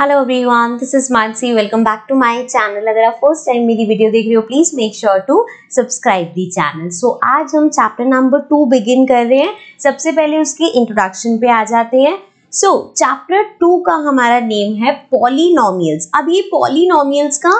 Hello everyone this is Mansi welcome back to my channel अगर आप first time मेरी video देख रहे हो please make sure to subscribe the channel so आज हम चैप्टर नंबर टू बिगिन कर रहे हैं सबसे पहले उसके इंट्रोडक्शन पे आ जाते हैं सो चैप्टर टू का हमारा नेम है पॉलिनोमियल्स अब ये पॉलीनोमियल्स का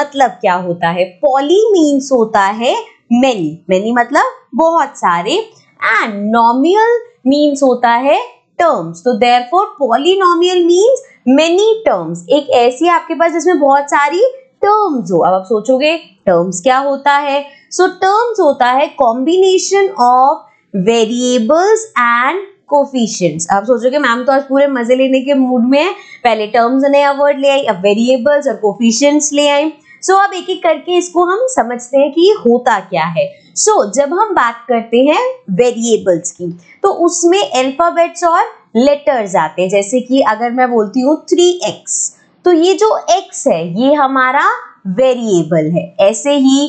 मतलब क्या होता है पॉली मीन्स होता है मैनी मैनी मतलब बहुत सारे एंड नॉमियल मीन्स होता है टर्म्स तो therefore polynomial means many terms एक ऐसी आपके पास जिसमें बहुत सारी टर्म्स हो अब आप सोचोगे टर्म्स क्या होता है सो so, टर्म्स होता है combination of variables and coefficients आप सोचोगे मैम तो आज पूरे मजे लेने के मूड में है पहले टर्म्स नया वर्ड ले आई अब वेरिएबल्स और कोफिशियंट्स ले आई सो so, अब एक एक करके इसको हम समझते हैं कि होता क्या है सो so, जब हम बात करते हैं वेरिएबल्स की तो उसमें अल्फाबेट्स और लेटर्स आते हैं जैसे कि अगर मैं बोलती हूँ थ्री एक्स तो ये जो एक्स है ये हमारा वेरिएबल है ऐसे ही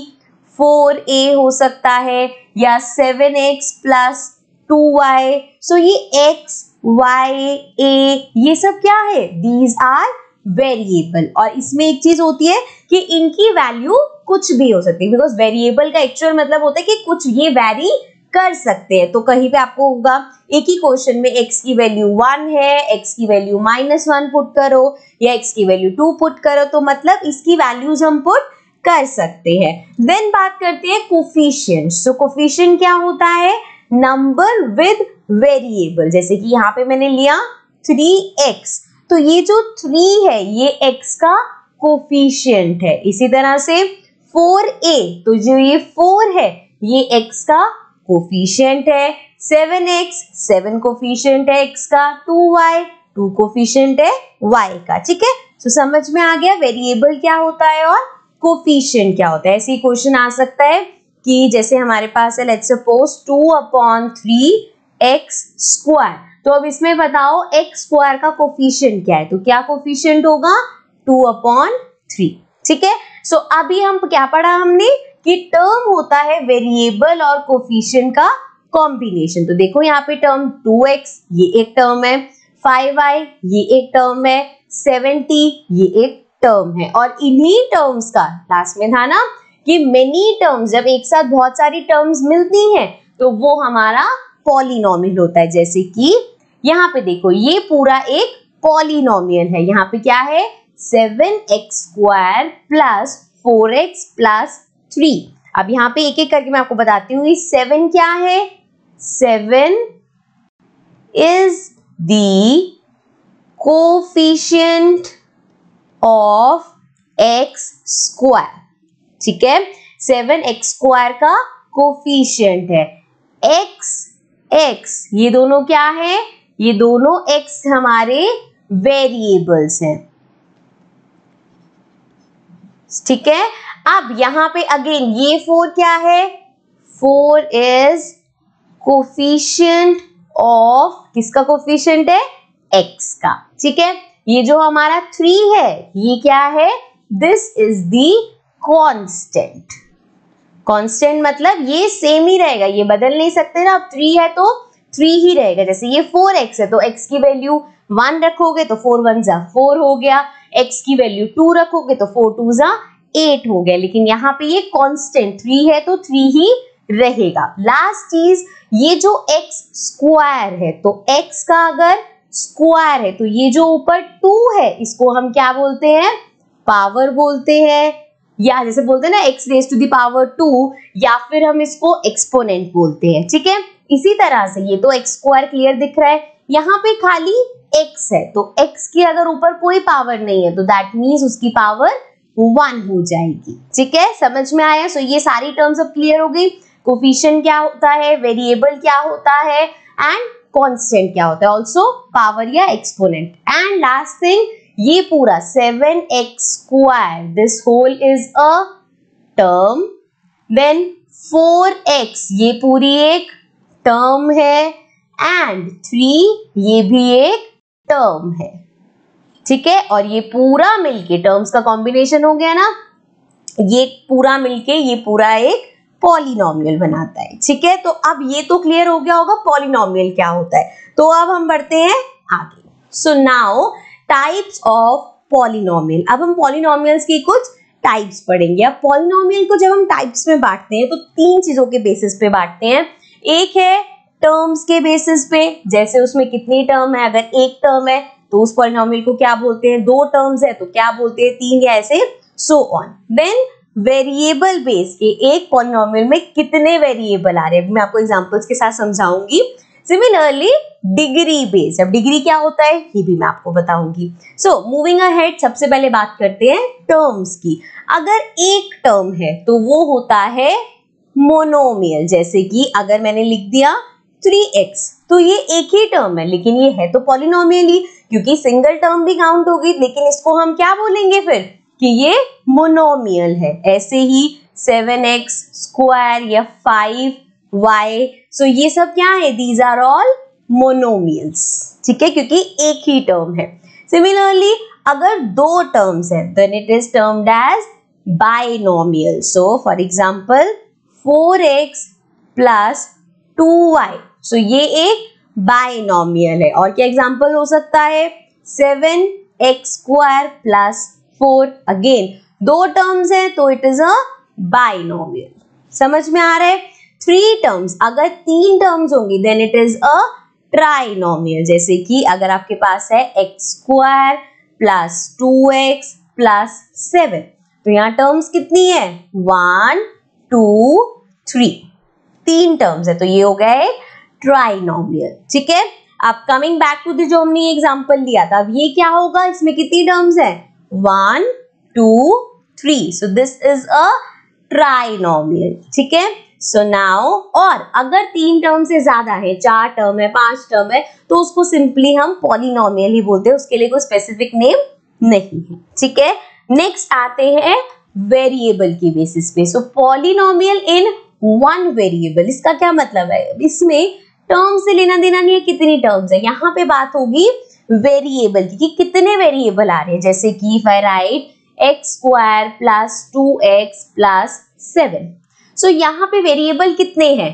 फोर ए हो सकता है या seven x plus two y so ये एक्स वाई ए ये सब क्या है दीज आर वेरिएबल और इसमें एक चीज होती है कि इनकी वैल्यू कुछ भी हो सकती है बिकॉज वेरिएबल का एक्चुअल मतलब होता है कि कुछ ये वैरी कर सकते हैं तो कहीं पे आपको होगा एक ही क्वेश्चन में x की वैल्यू वन है x की वैल्यू माइनस वन पुट करो या x की वैल्यू टू पुट करो तो मतलब इसकी वैल्यूज हम पुट कर सकते हैं देन बात करते हैं कोफिशियंट सो कोफिशियंट क्या होता है नंबर विद वेरिएबल जैसे कि यहाँ पे मैंने लिया थ्री एक्स तो ये जो थ्री है ये एक्स का कोफिशियंट है इसी तरह से फोर ए तो जो ये फोर है ये एक्स का कोफिशियंट है सेवन एक्स सेवन कोफिशियंट है एक्स का टू वाई टू कोफिशियंट है वाई का ठीक है तो समझ में आ गया वेरिएबल क्या होता है और कोफिशियंट क्या होता है ऐसे ही क्वेश्चन आ सकता है कि जैसे हमारे पास है let suppose two upon three x square तो अब इसमें बताओ एक्स स्क्वायर का कोफिशियंट क्या है तो क्या कोफिशियंट होगा टू अपॉन थ्री ठीक है सो अभी हम क्या पढ़ा हमने कि टर्म होता है वेरिएबल और कोफिशियंट का कॉम्बिनेशन तो देखो यहाँ पे टर्म 2x ये एक टर्म है 5y ये एक टर्म है 70 ये एक टर्म है और इन्हीं टर्म्स का लास्ट में था ना कि मेनी टर्म्स जब एक साथ बहुत सारी टर्म्स मिलती हैं तो वो हमारा पॉलिनोमियल होता है जैसे कि यहाँ पे देखो ये पूरा एक पॉलिनोमियल है यहाँ पे क्या है seven x square plus four x plus three अब यहां पे एक एक करके मैं आपको बताती हूँ सेवन क्या है seven is the coefficient of x square ठीक है सेवन एक्स स्क्वायर का कोफिशियंट है एक्स एक्स ये दोनों क्या है ये दोनों एक्स हमारे वेरिएबल्स हैं ठीक है अब यहां पे अगेन ये फोर क्या है फोर इज कोफिशियंट ऑफ किसका कोफिशियंट है एक्स का ठीक है ये जो हमारा थ्री है ये क्या है दिस इज दी कॉन्स्टेंट मतलब ये सेम ही रहेगा ये बदल नहीं सकते ना अब थ्री है तो थ्री ही रहेगा जैसे ये फोर एक्स है तो एक्स की वैल्यू वन रखोगे तो फोर वन जा फोर हो गया एक्स की वैल्यू टू रखोगे तो फोर टू जा एट हो गया लेकिन यहाँ पे ये कॉन्स्टेंट थ्री है तो थ्री ही रहेगा लास्ट चीज ये जो एक्स स्क्वायर है तो एक्स का अगर स्क्वायर है तो ये जो ऊपर टू है इसको हम क्या बोलते हैं पावर बोलते हैं या जैसे बोलते हैं ना x raise to the power two या फिर हम इसको एक्सपोनेंट बोलते हैं ठीक है इसी तरह से ये तो एक्स स्क्वायर क्लियर दिख रहा है यहाँ पे खाली एक्स है तो एक्स की अगर ऊपर कोई पावर नहीं है तो दैट मीन्स उसकी पावर वन हो जाएगी ठीक है समझ में आया सो so, ये सारी टर्म्स अब क्लियर हो गई कोफिशियंट क्या होता है वेरिएबल क्या होता है एंड कॉन्स्टेंट क्या होता है ऑल्सो पावर या एक्सपोनेंट एंड लास्ट थिंग ये पूरा seven x square this whole is a term then four x ये पूरी एक टर्म है एंड थ्री ये भी एक टर्म है ठीक है और ये पूरा मिलके टर्म्स का कॉम्बिनेशन हो गया ना ये पूरा मिलके ये पूरा एक पॉलिनोमियल बनाता है ठीक है तो अब ये तो क्लियर हो गया होगा पॉलिनोमियल क्या होता है तो अब हम बढ़ते हैं आगे so now types of polynomial अब हम पॉलिनोमियल्स की कुछ टाइप्स पढ़ेंगे अब पॉलिनोमियल को जब हम टाइप्स में बांटते हैं तो तीन चीजों के बेसिस पे बांटते हैं एक है टर्म्स के बेसिस पे जैसे उसमें कितनी टर्म है अगर एक टर्म है तो उस पॉलिनोमियल को क्या बोलते हैं दो टर्म्स है तो क्या बोलते हैं तीन या ऐसे so on then variable base के एक पॉलिनोमियल में कितने वेरिएबल आ रहे हैं मैं आपको एग्जांपल्स के साथ समझाऊंगी सिमिलरली डिग्री बेस अब डिग्री क्या होता है ये भी मैं आपको बताऊंगी सो मूविंग अहेड सबसे पहले बात करते हैं टर्म्स की अगर एक टर्म है तो वो होता है मोनोमियल जैसे कि अगर मैंने लिख दिया थ्री एक्स तो ये एक ही टर्म है लेकिन ये है तो ही क्योंकि सिंगल टर्म भी काउंट हो गई लेकिन इसको हम क्या बोलेंगे फिर कि ये मोनोमियल है ऐसे ही सेवन एक्स स्क्वायर या फाइव वाई सो ये सब क्या है दीज आर ऑल मोनोमियल्स ठीक है क्योंकि एक ही टर्म है सिमिलरली अगर दो टर्म्स है then it is termed as so for example four x plus two y so ये एक बाइनॉमियल है और क्या एग्जाम्पल हो सकता है seven x square plus four again दो टर्म्स है तो इट इज अ बाइनॉमियल समझ में आ रहा है थ्री टर्म्स अगर तीन टर्म्स होंगी then it is a trinomial जैसे कि अगर आपके पास है x square plus two x plus seven तो यहाँ टर्म्स कितनी है वन टू थ्री तीन टर्म्स है तो ये हो गया एक ट्राइनोमियल ठीक है अब कमिंग बैक टू द जो हमने एग्जांपल लिया था अब ये क्या होगा इसमें कितनी टर्म्स है one two three so this is a trinomial ठीक है सो नाउ और अगर तीन टर्म से ज्यादा है चार टर्म है पांच टर्म है तो उसको सिंपली हम पॉलिनोमियल ही बोलते हैं उसके लिए कोई स्पेसिफिक नेम नहीं है ठीक है नेक्स्ट आते हैं वेरिएबल की बेसिस पे so polynomial in one variable इसका क्या मतलब है इसमें टर्म से लेना देना नहीं है कितनी टर्म्स है यहाँ पे बात होगी वेरिएबल की कि कितने वेरिएबल आ रहे हैं जैसे कि if I write x square plus two x plus seven so यहाँ पे वेरिएबल कितने हैं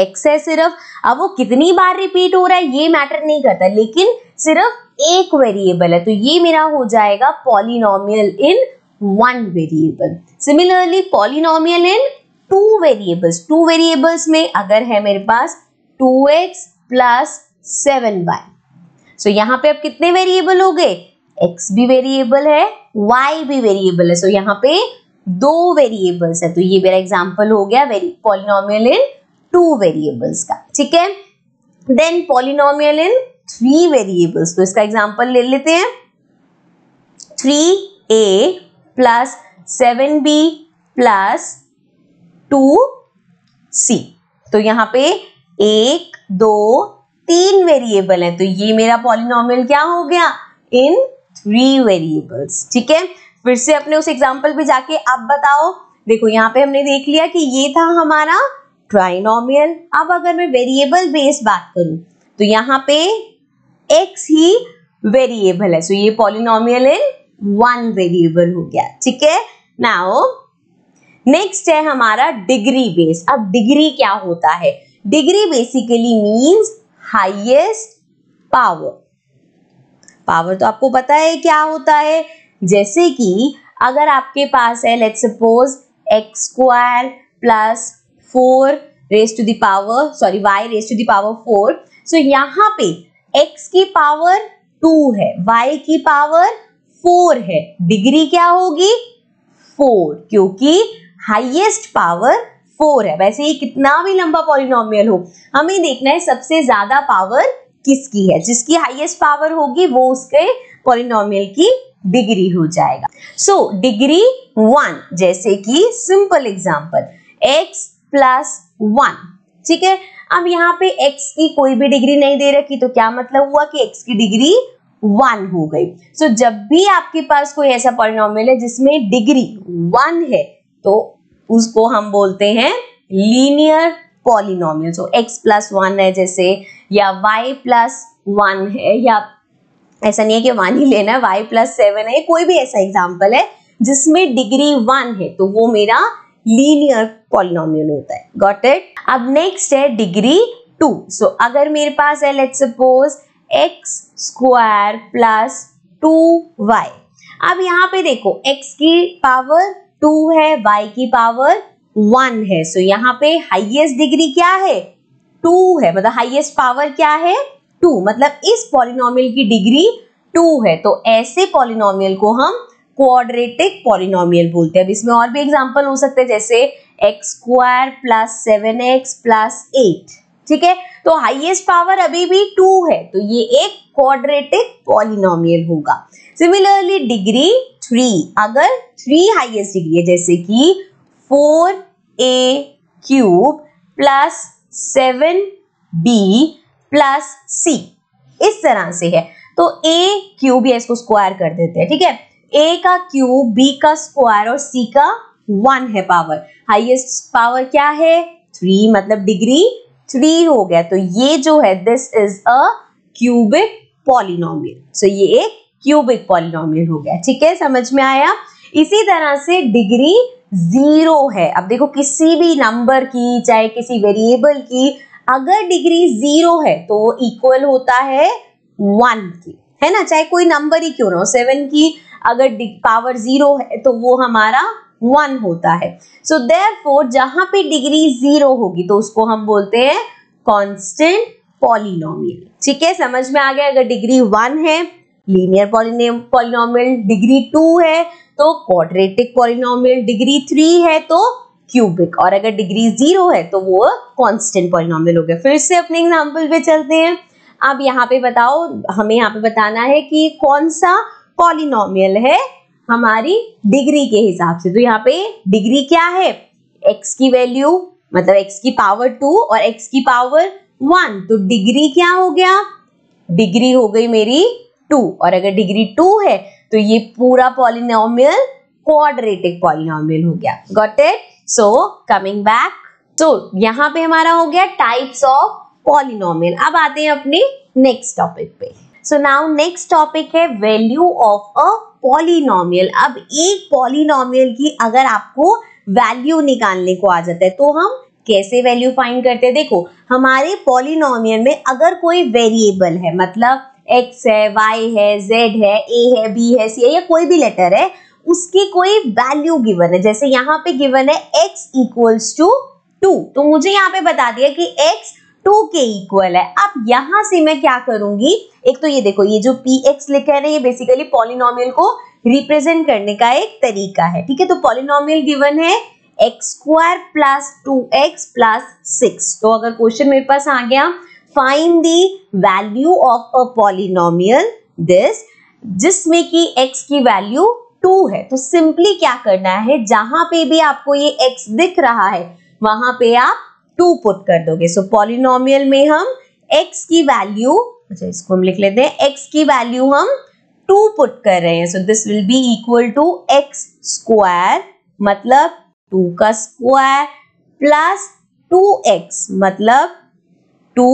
एक्स है सिर्फ अब वो कितनी बार रिपीट हो रहा है ये मैटर नहीं करता लेकिन सिर्फ एक वेरिएबल है तो ये मेरा हो जाएगा polynomial in one variable similarly polynomial in two variables two variables में अगर है मेरे पास two x plus seven y so यहाँ पे अब कितने वेरिएबल हो गए एक्स भी वेरिएबल है वाई भी वेरिएबल है सो so, यहाँ पे दो वेरिएबल्स है तो ये मेरा एग्जाम्पल हो गया पॉलिनोमियल इन टू वेरिएबल्स का ठीक है then polynomial in three variables तो इसका एग्जाम्पल ले लेते हैं three A plus seven B plus two C तो यहाँ पे एक दो तीन वेरिएबल है तो ये मेरा पॉलिनोमियल क्या हो गया इन थ्री वेरिएबल्स ठीक है फिर से अपने उस एग्जाम्पल पे जाके आप बताओ देखो यहाँ पे हमने देख लिया कि ये था हमारा ट्राइनॉमियल अब अगर मैं वेरिएबल बेस बात करूं तो यहाँ पे एक्स ही वेरिएबल है सो so ये पॉलिनॉमियल इन वन वेरिएबल हो गया ठीक है नाउ नेक्स्ट है हमारा डिग्री बेस अब डिग्री क्या होता है degree basically means highest power power तो आपको पता है क्या होता है जैसे कि अगर आपके पास है let suppose x square plus four raise to the power sorry y raise to the power four so यहाँ पे एक्स की पावर टू है वाई की पावर फोर है डिग्री क्या होगी फोर क्योंकि हाइएस्ट पावर फोर है वैसे ही कितना भी लंबा पॉलिनॉमियल हो हमें देखना है सबसे ज्यादा पावर किसकी है जिसकी हाईएस्ट पावर होगी वो उसके पॉलिनॉमियल की डिग्री हो जाएगा सो डिग्री वन जैसे कि simple example x plus one ठीक है अब यहाँ पे x की कोई भी डिग्री नहीं दे रखी तो क्या मतलब हुआ कि x की डिग्री वन हो गई सो so, जब भी आपके पास कोई ऐसा पॉलिनॉमियल है जिसमें डिग्री वन है तो उसको हम बोलते हैं linear polynomial so plus one है जैसे या वाई प्लस वन है या ऐसा नहीं है कि वन ही लेना है प्लस सेवन है कोई भी ऐसा एग्जाम्पल है जिसमें डिग्री वन है तो वो मेरा लीनियर पॉलिनोमियल होता है गॉट इट अब नेक्स्ट है डिग्री टू सो so, अगर मेरे पास है let suppose x square plus two y अब यहाँ पे देखो x की पावर टू है वाई की पावर वन है सो so, यहाँ पे हाइएस्ट डिग्री क्या है टू है मतलब हाइएस्ट पावर क्या है टू मतलब इस पॉलिनोमियल की डिग्री टू है तो ऐसे पॉलिनोमियल को हम क्वाड्रेटिक पॉलिनोमियल बोलते हैं अब इसमें और भी एग्जांपल हो सकते हैं जैसे x square plus seven x plus eight ठीक है तो हाइएस्ट पावर अभी भी टू है तो ये एक क्वाड्रेटिक पॉलिनोमियल होगा सिमिलरली डिग्री थ्री अगर थ्री हाइएस्ट डिग्री है जैसे कि four A cube plus seven B plus C इस तरह से है तो ए क्यूब या इसको स्क्वायर कर देते हैं ठीक है ए का क्यूब बी का स्क्वायर और सी का वन है पावर हाइएस्ट पावर क्या है थ्री मतलब डिग्री थ्री हो गया तो ये जो है this is a cubic polynomial so ये एक क्यूबिक पॉलिनोमियल हो गया ठीक है समझ में आया इसी तरह से डिग्री जीरो है अब देखो किसी भी नंबर की चाहे किसी वेरिएबल की अगर डिग्री जीरो है तो इक्वल होता है वन की है ना चाहे कोई नंबर ही क्यों ना हो सेवन की अगर पावर जीरो है तो वो हमारा वन होता है सो देर फोर जहां पर डिग्री जीरो होगी तो उसको हम बोलते हैं कॉन्स्टेंट पॉलिनोमियल ठीक है समझ में आ गया अगर डिग्री वन है लीनियर पॉलिनोमियल डिग्री टू है तो क्वाड्रेटिक पॉलिनोमियल डिग्री थ्री है तो क्यूबिक और अगर डिग्री जीरो है तो वो कांस्टेंट पॉलिनोमियल हो गया फिर से अपने एग्जाम्पल पे चलते हैं अब यहाँ पे बताओ हमें यहाँ पे बताना है कि कौन सा पॉलिनोमियल है हमारी डिग्री के हिसाब से तो यहाँ पे डिग्री क्या है एक्स की वैल्यू मतलब एक्स की पावर टू और एक्स की पावर वन तो डिग्री क्या हो गया डिग्री हो गई मेरी टू और अगर डिग्री टू है तो ये पूरा पॉलिनोमियल क्वाड्रेटिक पॉलिनोमियल हो गया got it so coming back तो यहाँ पे हमारा हो गया टाइप्स ऑफ पॉलिनोमियल अब आते हैं अपने नेक्स्ट टॉपिक पे सो नाउ नेक्स्ट टॉपिक है वैल्यू ऑफ अ पॉलिनोमियल अब एक पॉलिनोमियल की अगर आपको वैल्यू निकालने को आ जाता है तो हम कैसे वैल्यू फाइंड करते हैं देखो हमारे पॉलिनोमियल में अगर कोई वेरिएबल है मतलब एक्स है वाई है जेड है ए है बी है सी है या कोई भी लेटर है उसकी कोई वैल्यू गिवन है जैसे यहाँ पे गिवन है एक्स इक्वल्स टू टू तो मुझे यहाँ पे बता दिया कि एक्स टू के इक्वल है अब यहां से मैं क्या करूंगी एक तो ये देखो ये जो पी एक्स लिखा है ना ये बेसिकली पॉलिनोमियल को रिप्रेजेंट करने का एक तरीका है ठीक है तो पॉलिनोमियल गिवन है x square plus two x plus six तो अगर क्वेश्चन मेरे पास आ गया find the value of a polynomial this जिसमें कि x की वैल्यू टू है तो सिंपली क्या करना है जहां पे भी आपको ये x दिख रहा है वहां पे आप टू पुट कर दोगे सो so, पॉलिनोमियल में हम x की वैल्यू अच्छा इसको हम लिख लेते हैं x की वैल्यू हम टू पुट कर रहे हैं so this will be equal to x square मतलब टू का स्क्वायर प्लस टू एक्स मतलब टू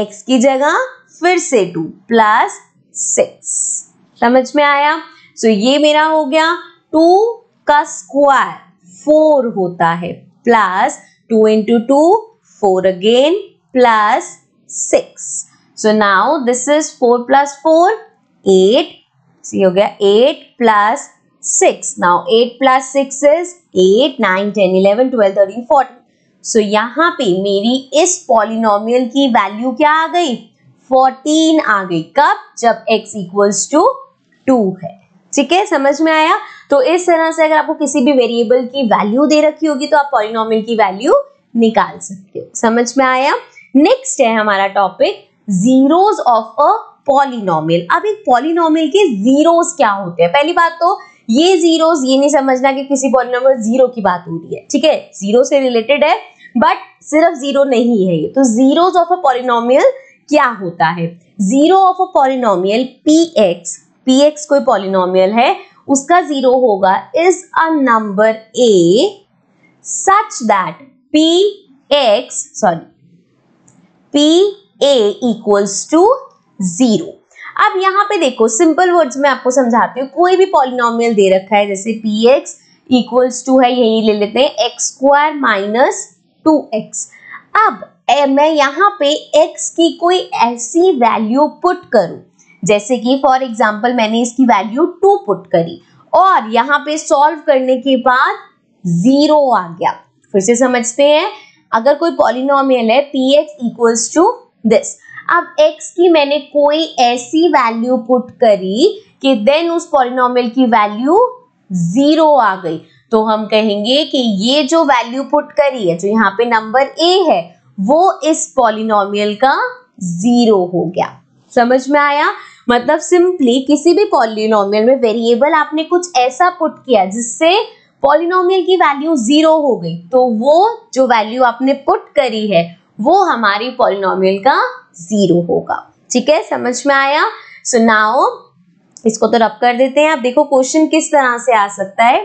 एक्स की जगह फिर से टू प्लस सिक्स समझ में आया सो so, ये मेरा हो गया टू का स्क्वायर फोर होता है plus two into two four again plus six so now this is four plus four eight हो गया eight plus six now eight plus six is eight nine ten eleven twelve thirteen fourteen so so, यहाँ पे मेरी इस polynomial की value क्या आ गई 14 आ गई कब जब x इक्वल्स टू टू है ठीक है समझ में आया तो इस तरह से अगर आपको किसी भी वेरिएबल की वैल्यू दे रखी होगी तो आप पॉलिनोमियल की वैल्यू निकाल सकते हो समझ में आया नेक्स्ट है हमारा topic zeros of a polynomial अब एक पॉलिनोमियल के जीरोज क्या होते हैं पहली बात तो ये जीरोस ये नहीं समझना कि किसी पॉलिनोमियल जीरो की बात हो रही है ठीक है जीरो से रिलेटेड है बट सिर्फ जीरो नहीं है ये तो जीरोस ऑफ अ पॉलिनोमियल क्या होता है zero of a polynomial P x P x कोई पॉलिनोमियल है उसका जीरो होगा is a number A such that P x sorry P A equals to zero अब यहाँ पे देखो सिंपल वर्ड्स में आपको समझाती हूँ कोई भी पॉलिनोमियल दे रखा है जैसे पी एक्स इक्वल्स टू है यही ले लेते हैं x square minus two x अब ए, मैं यहाँ पे x की कोई ऐसी वैल्यू पुट करूँ जैसे कि फॉर एग्जाम्पल मैंने इसकी वैल्यू टू पुट करी और यहाँ पे सॉल्व करने के बाद जीरो आ गया फिर से समझते हैं अगर कोई पॉलिनोमियल है P x equals to this अब x की मैंने कोई ऐसी वैल्यू पुट करी कि देन उस पॉलिनोमियल की वैल्यू जीरो आ गई तो हम कहेंगे कि ये जो वैल्यू पुट करी है जो यहाँ पे नंबर ए है वो इस पॉलिनोमियल का जीरो हो गया समझ में आया मतलब सिंपली किसी भी पॉलिनोमियल में वेरिएबल आपने कुछ ऐसा पुट किया जिससे पॉलिनोमियल की वैल्यू जीरो हो गई तो वो जो वैल्यू आपने पुट करी है वो हमारी पॉलिनोमियल का जीरो होगा ठीक है समझ में आया सो so इसको तो रब कर देते हैं आप देखो क्वेश्चन किस तरह से आ सकता है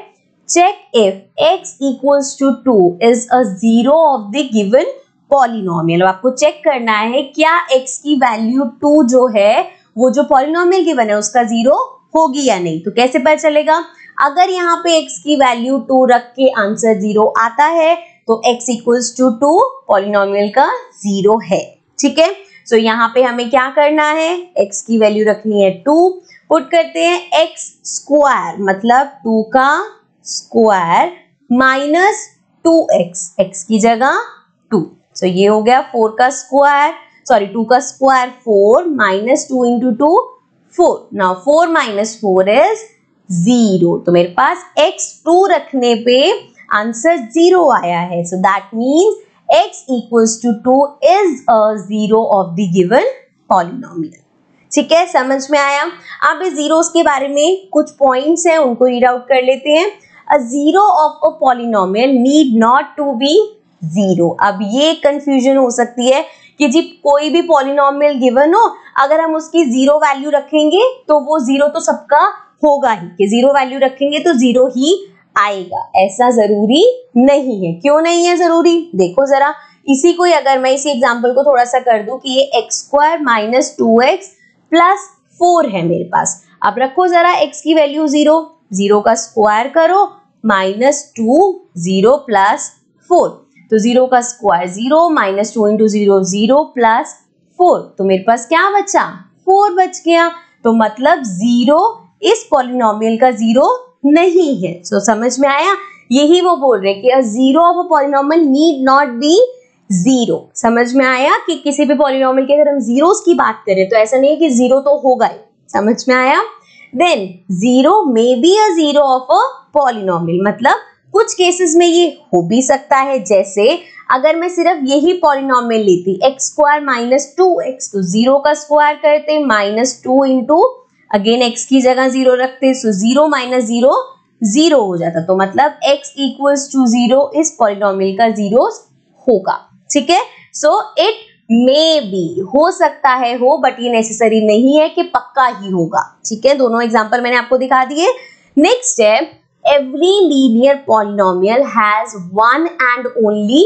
check if x equals to two is a zero of the given polynomial आपको चेक करना है क्या x की वैल्यू टू जो है वो जो पॉलिनोमियल गिवन है उसका जीरो होगी या नहीं तो कैसे पता चलेगा अगर यहाँ पे x की वैल्यू टू रख के आंसर जीरो आता है तो x equals to two polynomial का जीरो है ठीक है सो यहाँ पे हमें क्या करना है x की वैल्यू रखनी है टू पुट करते हैं x स्क्वायर मतलब टू का square minus two x x की जगह टू सो ये हो गया फोर का स्क्वायर सॉरी टू का square four minus two into two four ना four minus four is zero तो मेरे पास एक्स टू रखने पे आंसर जीरो आया है so that mean x equals to 2 is a zero of the given polynomial. ठीक है समझ में आया अब इस जीरोस के बारे में कुछ पॉइंट्स हैं उनको रीड आउट कर लेते हैं a zero of a polynomial need not to be zero अब ये कंफ्यूजन हो सकती है कि जी कोई भी पॉलिनोमियल गिवन हो अगर हम उसकी जीरो वैल्यू रखेंगे तो वो जीरो तो सबका होगा ही कि जीरो वैल्यू रखेंगे तो जीरो ही आएगा ऐसा जरूरी नहीं है क्यों नहीं है जरूरी देखो जरा इसी को ही अगर मैं इसी एग्जाम्पल को थोड़ा सा कर दू कि ये x square minus two x plus four है मेरे पास अब रखो जरा एक्स की वैल्यू जीरो जीरो का स्क्वायर करो minus two zero plus four तो जीरो का square zero minus two into zero zero plus four तो मेरे पास क्या बचा फोर बच गया तो मतलब जीरो इस पॉलिनोमियल का जीरो नहीं है सो so, समझ में आया यही वो बोल रहे हैं कि zero of a polynomial need not be zero समझ में आया कि किसी भी पॉलिनॉमल की अगर हम जीरोस की बात करें तो ऐसा नहीं कि जीरो तो होगा ही समझ में आया then zero may be a zero of a polynomial मतलब कुछ केसेस में ये हो भी सकता है जैसे अगर मैं सिर्फ यही पॉलिनॉमल लेती x square minus two x तो जीरो का स्क्वायर करते minus two into again x की जगह जीरो रखते so zero minus zero zero हो जाता तो मतलब एक्स इक्वल्स टू जीरो इस पॉलिनोमियल का जीरो होगा ठीक है सो इट मे बी हो सकता है हो बट ये नेसेसरी नहीं है कि पक्का ही होगा ठीक है दोनों एग्जाम्पल मैंने आपको दिखा दिए नेक्स्ट है every linear polynomial has one and only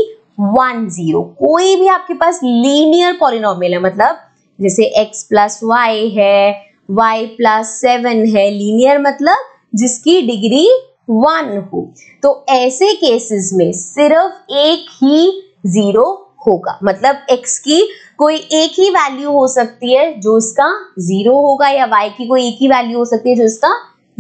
one zero कोई भी आपके पास लीनियर पॉलिनोमियल है मतलब जैसे x प्लस वाई है y प्लस सेवन है लीनियर मतलब जिसकी डिग्री वन हो तो ऐसे केसेस में सिर्फ एक ही जीरो होगा मतलब x की कोई एक ही वैल्यू हो सकती है जो इसका जीरो होगा या y की कोई एक ही वैल्यू हो सकती है जो इसका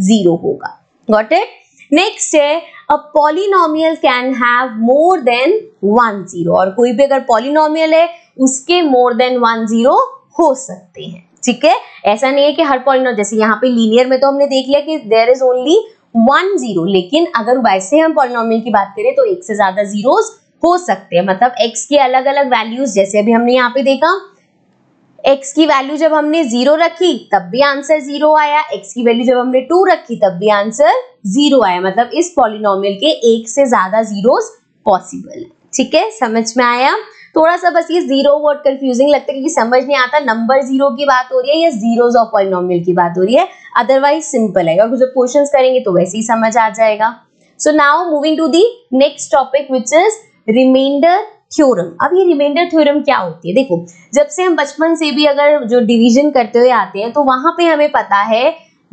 जीरो होगा गॉट इट नेक्स्ट है a polynomial can have more than one zero और कोई भी अगर पॉलिनोमियल है उसके मोर देन वन जीरो हो सकते हैं ठीक है ऐसा नहीं है कि हर पॉलिनोम जैसे यहाँ पे लीनियर में तो हमने देख लिया कि there is only one zero लेकिन अगर वैसे हम पॉलिनोमियल की बात करें तो एक से ज्यादा जीरोस हो सकते हैं मतलब एक्स के अलग अलग वैल्यूज जैसे अभी हमने यहाँ पे देखा एक्स की वैल्यू जब हमने जीरो रखी तब भी आंसर जीरो आया एक्स की वैल्यू जब हमने टू रखी तब भी आंसर जीरो आया मतलब इस पॉलिनोमियल के एक से ज्यादा जीरोस पॉसिबल है ठीक है समझ में आया थोड़ा सा बस ये जीरो वर्ड कंफ्यूजिंग लगता है क्योंकि समझ नहीं आता नंबर जीरो की बात हो रही है या जीरो ऑफ पॉलिनोमियल की बात हो रही है अदरवाइज सिंपल है और जब क्वेश्चन करेंगे तो वैसे ही समझ आ जाएगा so now moving to the next topic which is remainder theorem अब ये रिमाइंडर थ्योरम क्या होती है देखो जब से हम बचपन से भी अगर जो डिवीजन करते हुए आते हैं तो वहां पे हमें पता है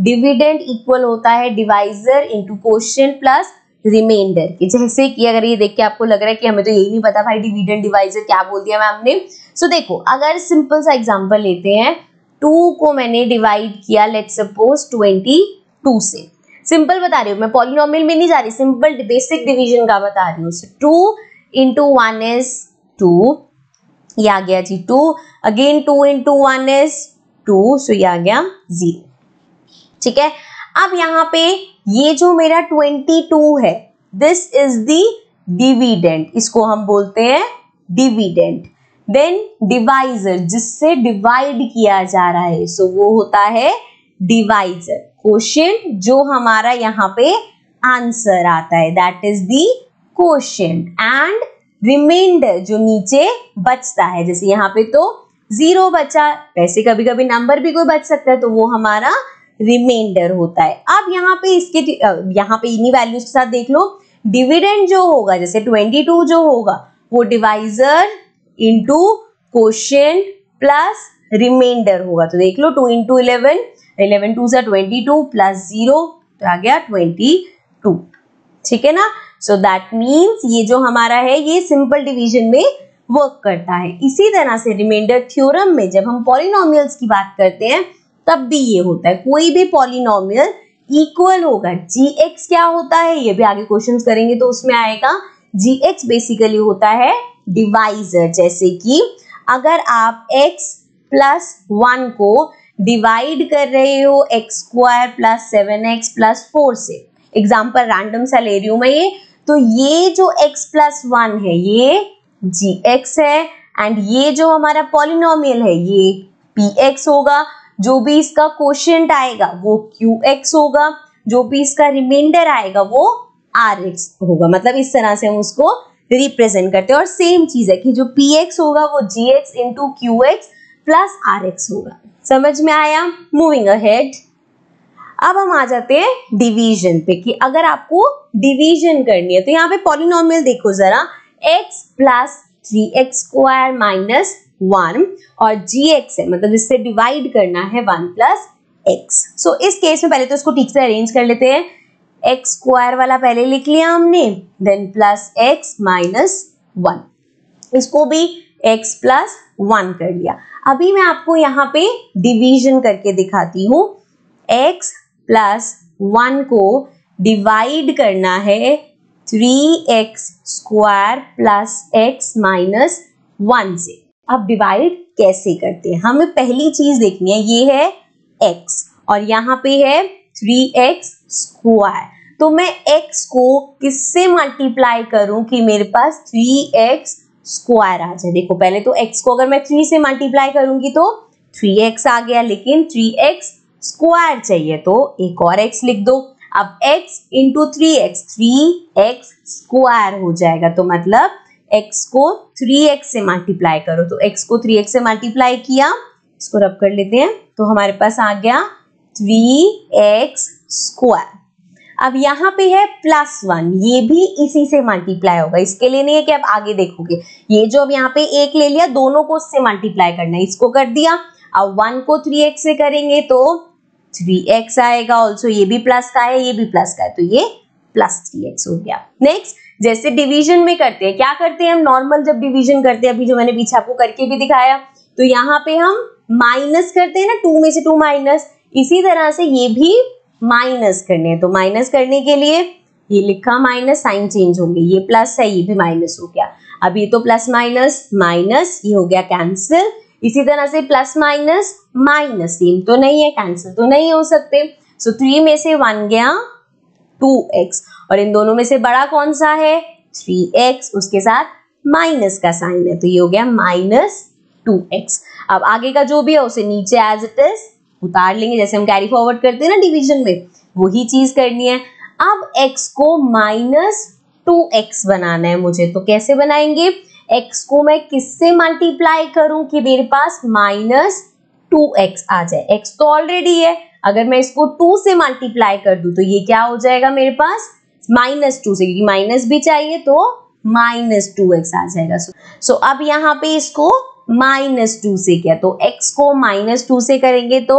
डिविडेंड इक्वल होता है divisor into quotient plus remainder की जैसे कि अगर ये देख के आपको लग रहा है कि हमें तो यही नहीं पता भाई डिविडेंड डिवाइजर क्या बोल दिया मैम ने सो देखो अगर सिंपल सा एग्जाम्पल लेते हैं टू को मैंने डिवाइड किया लेट सपोज ट्वेंटी टू से सिंपल बता रही हूँ मैं पॉलिनॉमिल में नहीं जा रही सिंपल बेसिक डिवीजन का बता रही हूँ two into one is two ये आ गया जी two again two into one is two so ये आ गया जीरो ठीक है अब यहाँ पे ये जो मेरा 22 है दिस इज दी डिविडेंट इसको हम बोलते हैं डिविडेंट देन डिवाइजर जिससे डिवाइड किया जा रहा है सो so, वो होता है डिवाइजर क्वेश्चन जो हमारा यहाँ पे आंसर आता है that is the quotient and remainder जो नीचे बचता है जैसे यहाँ पे तो जीरो बचा वैसे कभी कभी नंबर भी कोई बच सकता है तो वो हमारा रिमाइंडर होता है आप यहाँ पे इसके यहाँ पे इन्हीं वैल्यूज के साथ देख लो डिविडेंड जो होगा जैसे 22 जो होगा वो divisor into quotient plus remainder होगा तो देख लो two into eleven eleven two सा ट्वेंटी टू प्लस जीरो तो आ गया ट्वेंटी टू ठीक है ना सो दैट मीन्स ये जो हमारा है ये सिंपल डिवीजन में वर्क करता है इसी तरह से रिमाइंडर थ्योरम में जब हम पॉलिनोमियल्स की बात करते हैं तब भी ये होता है कोई भी पॉलिनोमियल इक्वल होगा जी एक्स क्या होता है ये भी आगे क्वेश्चंस करेंगे तो उसमें आएगा जी एक्स बेसिकली होता है डिवाइजर जैसे कि अगर आप x प्लस वन को डिवाइड कर रहे हो x square plus seven x plus four से एग्जाम्पल रैंडम सा ले रही हूं मैं ये तो ये जो x प्लस वन है ये जी एक्स है एंड ये जो हमारा पॉलिनोमियल है ये पी एक्स होगा जो भी इसका क्वेश्चन आएगा वो क्यू एक्स होगा जो भी इसका रिमाइंडर आएगा वो आर एक्स होगा मतलब इस तरह से हम उसको रिप्रेजेंट करते हैं और सेम चीज है कि जो पी एक्स होगा वो g x into q x plus r x होगा समझ में आया मूविंग अहेड अब हम आ जाते हैं डिवीजन पे कि अगर आपको डिवीजन करनी है तो यहाँ पे पॉलिनोमियल देखो जरा x plus three x square minus one और जी एक्स है मतलब इससे डिवाइड करना है वन प्लस एक्स सो इस केस में पहले तो इसको ठीक से अरेंज कर लेते हैं एक्स स्क्वायर वाला पहले लिख लिया हमने then plus x minus one इसको भी एक्स प्लस वन कर लिया अभी मैं आपको यहाँ पे डिवीजन करके दिखाती हूँ एक्स प्लस वन को डिवाइड करना है three x square plus x minus one से अब डिवाइड कैसे करते हैं हमें पहली चीज देखनी है ये है एक्स और यहाँ पे है थ्री एक्स स्क्वायर तो मैं एक्स को किससे मल्टीप्लाई करूं कि मेरे पास थ्री एक्स स्क्वायर आ जाए देखो पहले तो एक्स को अगर मैं थ्री से मल्टीप्लाई करूंगी तो थ्री एक्स आ गया लेकिन थ्री एक्स स्क्वायर चाहिए तो एक और एक्स लिख दो अब x into three x three x square हो जाएगा तो मतलब x को 3x से मल्टीप्लाई करो तो x को 3x से मल्टीप्लाई किया इसको रब कर लेते हैं तो हमारे पास आ गया 3x स्क्वायर अब यहाँ पे है प्लस वन ये भी इसी से मल्टीप्लाई होगा इसके लिए नहीं है कि आप आगे देखोगे ये जो अब यहाँ पे एक ले लिया दोनों को उससे मल्टीप्लाई करना है इसको कर दिया अब वन को थ्री एक्स से करेंगे तो थ्री एक्स आएगा ऑल्सो ये भी प्लस का है ये भी प्लस का है तो ये प्लस थ्री एक्स हो गया नेक्स्ट जैसे डिवीजन में करते हैं क्या करते हैं हम नॉर्मल जब डिवीजन करते हैं अभी जो मैंने पीछे आपको करके भी दिखाया तो यहाँ पे हम माइनस करते हैं ना टू में से टू माइनस इसी तरह से ये भी माइनस करने हैं तो माइनस करने के लिए ये लिखा माइनस साइन चेंज होंगे ये प्लस है ये भी माइनस हो गया अब ये तो प्लस माइनस माइनस ये हो गया कैंसिल इसी तरह से प्लस माइनस माइनस सेम तो नहीं है कैंसिल तो नहीं हो सकते सो so, थ्री में से वन गया टू एक्स और इन दोनों में से बड़ा कौन सा है थ्री एक्स उसके साथ माइनस का साइन है तो ये हो गया माइनस टू एक्स अब आगे का जो भी है उसे नीचे एज इट इज उतार लेंगे जैसे हम कैरी फॉरवर्ड करते हैं ना डिवीजन में वही चीज करनी है अब x को माइनस टू एक्स बनाना है मुझे तो कैसे बनाएंगे x को मैं किससे मल्टीप्लाई करूं कि मेरे पास माइनस टू एक्स आ जाए x तो ऑलरेडी है अगर मैं इसको टू से मल्टीप्लाई कर दू तो ये क्या हो जाएगा मेरे पास माइनस टू से क्योंकि माइनस भी चाहिए तो माइनस टू एक्स आ जाएगा सो so, so, अब यहाँ पे इसको माइनस टू से किया तो एक्स को माइनस टू से करेंगे तो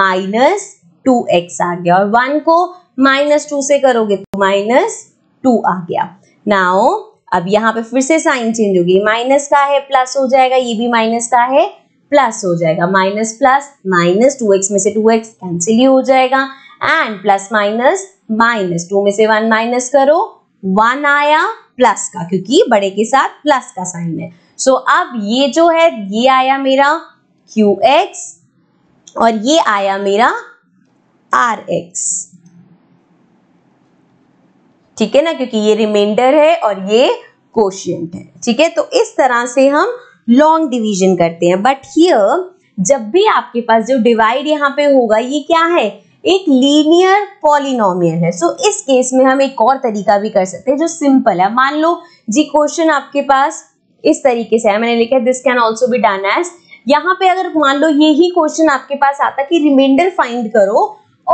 माइनस टू एक्स आ गया और वन को माइनस टू से करोगे तो माइनस टू आ गया नाउ अब यहाँ पे फिर से साइन चेंज होगी माइनस का है प्लस हो जाएगा ये भी माइनस का है प्लस हो जाएगा minus plus minus two x में से टू एक्स कैंसिल ही हो जाएगा and plus minus minus two में से वन माइनस करो वन आया प्लस का क्योंकि बड़े के साथ प्लस का साइन है सो so, अब ये जो है ये आया मेरा क्यू एक्स और ये आया मेरा आर एक्स ठीक है ना क्योंकि ये रिमाइंडर है और ये कोशियंट है ठीक है तो इस तरह से हम लॉन्ग डिवीजन करते हैं बट हियर जब भी आपके पास जो डिवाइड यहाँ पे होगा ये क्या है एक लीनियर पॉलिनोमियल है सो so, इस केस में हम एक और तरीका भी कर सकते हैं जो सिंपल है मान लो जी क्वेश्चन आपके पास इस तरीके से है मैंने लिखा है this can also be done as यहाँ पे अगर मान लो ये ही क्वेश्चन आपके पास आता कि रिमाइंडर फाइंड करो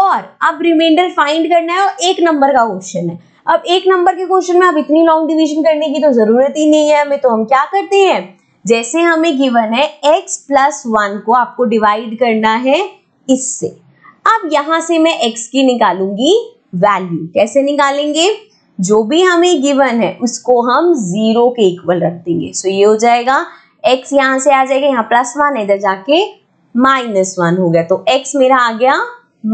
और अब रिमाइंडर फाइंड करना है और एक नंबर का क्वेश्चन है अब एक नंबर के क्वेश्चन में अब इतनी लॉन्ग डिवीजन करने की तो जरूरत ही नहीं है हमें तो हम क्या करते हैं जैसे हमें गिवन है x प्लस वन को आपको डिवाइड करना है इससे अब यहां से मैं x की निकालूंगी वैल्यू कैसे निकालेंगे जो भी हमें गिवन है उसको हम जीरो के इक्वल रख देंगे सो ये हो जाएगा x यहां से आ जाएगा यहाँ प्लस वन इधर जाके माइनस वन हो गया तो x मेरा आ गया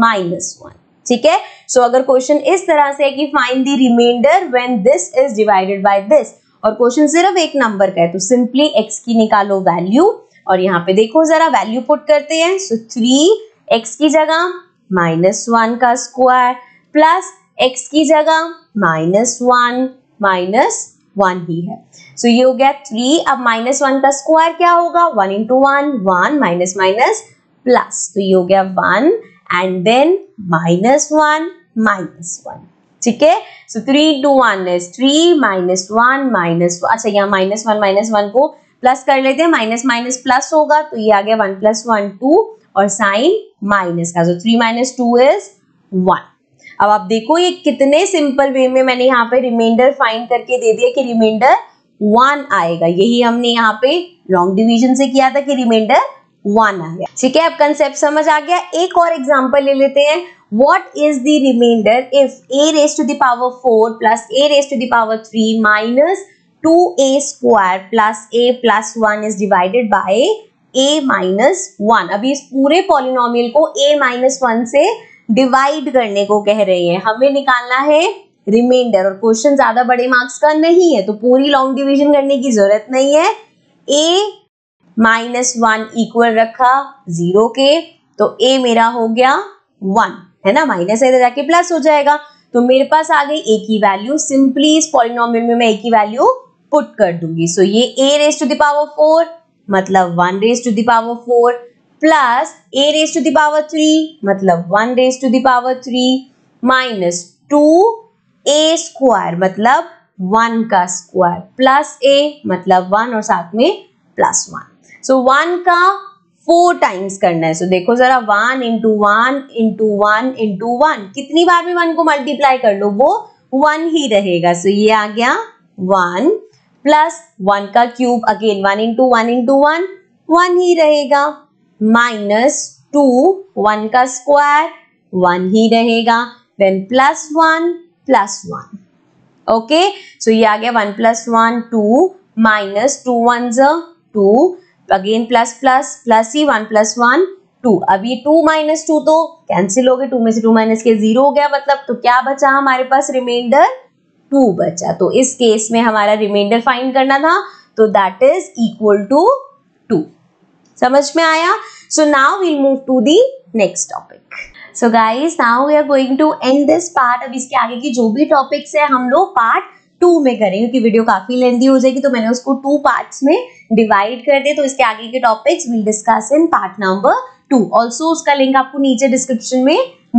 माइनस वन ठीक है सो अगर क्वेश्चन इस तरह से है कि find the remainder when this is divided by this और क्वेश्चन सिर्फ एक नंबर का है तो सिंपली एक्स की निकालो वैल्यू और यहाँ पे देखो जरा वैल्यू पुट करते हैं सो थ्री एक्स की जगह माइनस वन का स्क्वायर प्लस एक्स की जगह माइनस वन माइनस वन ही है सो so, ये हो गया थ्री अब माइनस वन का स्क्वायर क्या होगा one into one one minus minus plus तो ये हो गया one and then minus one minus one ठीक है so three two one is three minus one minus अच्छा यहाँ माइनस वन माइनस वन को प्लस कर लेते हैं माइनस माइनस प्लस होगा तो ये आ गया वन प्लस वन टू और साइन माइनस का so three minus two is one अब आप देखो ये कितने सिंपल वे में मैंने यहाँ पे रिमाइंडर फाइंड करके दे दिया कि रिमाइंडर वन आएगा यही हमने यहाँ पे लॉन्ग डिवीजन से किया था कि रिमाइंडर वन आ गया ठीक है अब कंसेप्ट समझ आ गया एक और एग्जाम्पल ले लेते हैं what is the remainder if a raised to the power 4 plus a raised to the power 3 minus 2a square plus a plus 1 is divided by a minus one अभी इस पूरे पॉलिनोमियल को a माइनस वन से divide करने को कह रहे हैं हमें निकालना है रिमाइंडर और क्वेश्चन ज्यादा बड़े मार्क्स का नहीं है तो पूरी लॉन्ग डिवीजन करने की जरूरत नहीं है a माइनस वन इक्वल रखा जीरो के तो a मेरा हो गया वन है ना माइनस है इधर तो जाके प्लस हो जाएगा तो मेरे पास आ गई ए की वैल्यू सिंपली इस पॉलिनोमियल में मैं ए की वैल्यू पुट कर दूंगी सो so, ये a raise to the power four मतलब one raise to the power four plus a raise to the power three मतलब one raise to the power three minus two a square मतलब वन का स्क्वायर प्लस ए मतलब one और साथ में plus one so one का four times करना है सो so, देखो जरा one into one into one into one कितनी बार भी वन को मल्टीप्लाई कर लो वो वन ही रहेगा सो so, ये आ गया वन प्लस वन का cube again one into one into one one ही रहेगा माइनस टू वन का स्क्वायर वन ही रहेगा then plus one plus one okay so ये आ गया one plus one two minus two one जो two again plus plus plus ही वन प्लस वन टू अब ये टू माइनस टू तो कैंसिल हो गए टू में से टू माइनस के जीरो हो गया मतलब तो क्या बचा हमारे पास रिमाइंडर टू बचा तो इस केस में हमारा रिमाइंडर फाइंड करना था तो that is equal to two समझ में आया so now we'll move to the next topic so guys now we are going to end this part अब इसके आगे की जो भी टॉपिक्स है हम लोग पार्ट टू में करें क्योंकि वीडियो काफी लेंदी हो जाएगी तो मैंने उसको टू पार्ट्स में डिवाइड कर दिया तो इसके आगे के topics will discuss in part number two also उसका लिंक आपको नीचे डिस्क्रिप्शन में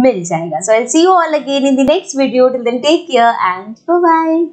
मिल जाएगा so I see you all again in the next video till then take care and bye